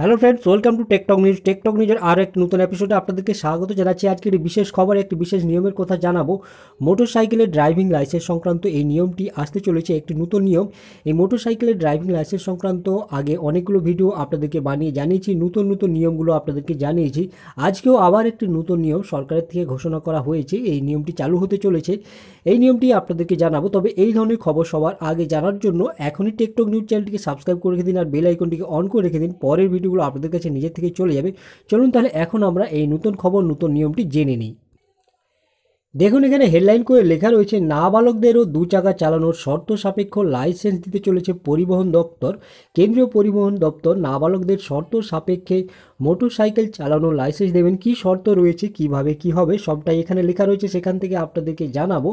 hello friends welcome to TechTalk news TechTalk নিউজের আর একটি নতুন এপিসোডে আপনাদেরকে স্বাগত জানাচ্ছি আজকে একটি বিশেষ খবর একটি বিশেষ নিয়মের কথা জানাবো মোটর সাইকেলের ড্রাইভিং লাইসেন্স সংক্রান্ত এই নিয়মটি আসতে চলেছে একটি নতুন নিয়ম এই মোটর সাইকেলের ড্রাইভিং লাইসেন্স সংক্রান্ত আগে অনেকগুলো ভিডিও আপনাদেরকে বানিয়ে জানিয়েছি নতুন নতুন নিয়মগুলো আপনাদেরকে জানিয়েছি আজকেও আবার একটি নতুন নিয়ম সরকারের থেকে ঘোষণা করা হয়েছে এই নিয়মটি চালু হতে চলেছে এই নিয়মটি আপনাদেরকে জানাবো তবে এই ধরনের খবর সবার আগে জানার জন্য এখনই টেকটক নিউজ চ্যানেলটিকে সাবস্ক্রাইব করে রেখে দিন আর বেল আইকনটিকে অন করে রেখে দিন পরের ভিডিও নোটিফিকেশনগুলো আপনাদের কাছে নিজের থেকে চলে যাবে চলুন তাহলে এখন আমরা এই নতুন খবর নতুন নিয়মটি জেনে নিই দেখুন এখানে হেডলাইন করে লেখা রয়েছে নাবালকদেরও দু চাকা চালানোর শর্ত সাপেক্ষ লাইসেন্স দিতে চলেছে পরিবহন দপ্তর কেন্দ্রীয় পরিবহন দপ্তর নাবালকদের শর্ত সাপেক্ষে মোটর সাইকেল চালানোর লাইসেন্স দেবেন কি শর্ত রয়েছে কিভাবে কি হবে সবটাই এখানে লেখা রয়েছে সেখান থেকে আপনাদেরকে জানাবো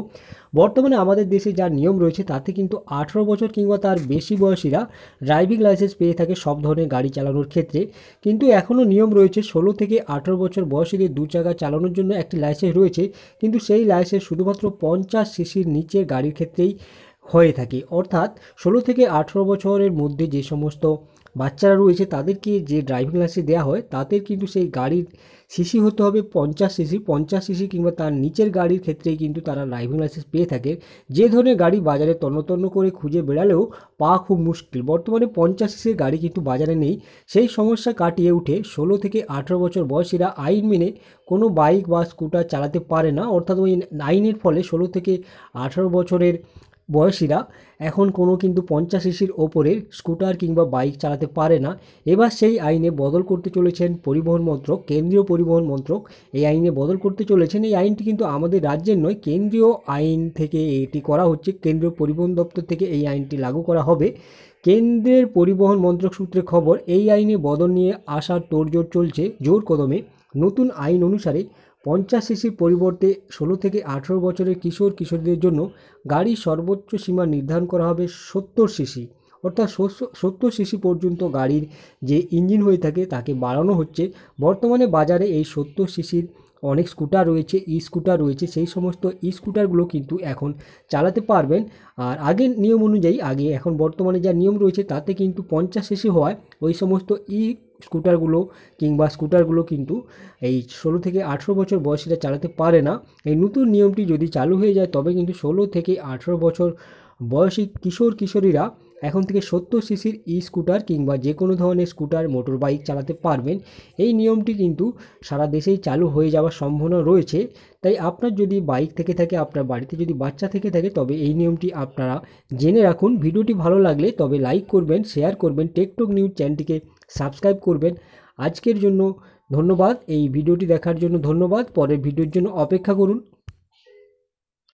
বর্তমানে আমাদের দেশে যা নিয়ম রয়েছে তাতে কিন্তু আঠেরো বছর কিংবা তার বেশি বয়সীরা ড্রাইভিং লাইসেন্স পেয়ে থাকে সব ধরনের গাড়ি চালানোর ক্ষেত্রে কিন্তু এখনও নিয়ম রয়েছে ষোলো থেকে আঠেরো বছর বয়সীদের দু চাকা চালানোর জন্য একটি লাইসেন্স রয়েছে কিন্তু সে সেই লাইসেন্স শুধুমাত্র পঞ্চাশ সিসির নিচে গাড়ির ক্ষেত্রেই হয়ে থাকে অর্থাৎ ষোলো থেকে আঠেরো বছরের মধ্যে যে সমস্ত বাচ্চারা রয়েছে তাদেরকে যে ড্রাইভিং লাইসেন্স দেওয়া হয় তাদের কিন্তু সেই গাড়ির সিসি হতে হবে পঞ্চাশ সিসি পঞ্চাশ সিসি কিংবা তার নিচের গাড়ির ক্ষেত্রে কিন্তু তারা ড্রাইভিং লাইসেন্স পেয়ে থাকে যে ধরনের গাড়ি বাজারে তন্নতন্ন করে খুঁজে বেড়ালেও পাওয়া খুব মুশকিল বর্তমানে পঞ্চাশ সিসির গাড়ি কিন্তু বাজারে নেই সেই সমস্যা কাটিয়ে উঠে ষোলো থেকে আঠেরো বছর বয়সীরা আইন মেনে কোনো বাইক বা স্কুটার চালাতে পারে না অর্থাৎ ওই আইনের ফলে ষোলো থেকে আঠারো বছরের বয়সীরা এখন কোনো কিন্তু পঞ্চাশ সিসির ওপরের স্কুটার কিংবা বাইক চালাতে পারে না এবার সেই আইনে বদল করতে চলেছেন পরিবহন মন্ত্রক কেন্দ্রীয় পরিবহন মন্ত্রক এই আইনে বদল করতে চলেছেন এই আইনটি কিন্তু আমাদের রাজ্যের নয় কেন্দ্রীয় আইন থেকে এটি করা হচ্ছে কেন্দ্রীয় পরিবহন দপ্তর থেকে এই আইনটি লাগু করা হবে কেন্দ্রের পরিবহন মন্ত্রক সূত্রে খবর এই আইনে বদল নিয়ে আসার তোড়জোড় চলছে জোর কদমে নতুন আইন অনুসারে পঞ্চাশ সিসির পরিবর্তে ষোলো থেকে আঠেরো বছরের কিশোর কিশোরীদের জন্য গাড়ির সর্বোচ্চ সীমা নির্ধারণ করা হবে সত্তর সিসি অর্থাৎ সত্তর সিসি পর্যন্ত গাড়ির যে ইঞ্জিন হয়ে থাকে তাকে বাড়ানো হচ্ছে বর্তমানে বাজারে এই সত্তর সিসির অনেক স্কুটার রয়েছে ই স্কুটার রয়েছে সেই সমস্ত ই স্কুটারগুলো কিন্তু এখন চালাতে পারবেন আর আগের নিয়ম অনুযায়ী আগে এখন বর্তমানে যা নিয়ম রয়েছে তাতে কিন্তু পঞ্চাশ সিসি হওয়ায় ওই সমস্ত ই স্কুটারগুলো কিংবা স্কুটারগুলো কিন্তু এই ষোলো থেকে আঠেরো বছর বয়সীরা চালাতে পারে না এই নতুন নিয়মটি যদি চালু হয়ে যায় তবে কিন্তু ষোলো থেকে আঠেরো বছর বয়সী কিশোর কিশোরীরা এখন থেকে সত্তর সিসির ই স্কুটার কিংবা যে কোনো ধরনের স্কুটার মোটর বাইক চালাতে পারবেন এই নিয়মটি কিন্তু সারা দেশেই চালু হয়ে যাওয়ার সম্ভাবনা রয়েছে তাই আপনার যদি বাইক থেকে থাকে আপনার বাড়িতে যদি বাচ্চা থেকে থাকে তবে এই নিয়মটি আপনারা জেনে রাখুন ভিডিওটি ভালো লাগলে তবে লাইক করবেন শেয়ার করবেন টেকটক নিউজ চ্যানেলটিকে সাবস্ক্রাইব করবেন আজকের জন্য ধন্যবাদ এই ভিডিওটি দেখার জন্য ধন্যবাদ পরের ভিডিওর জন্য অপেক্ষা করুন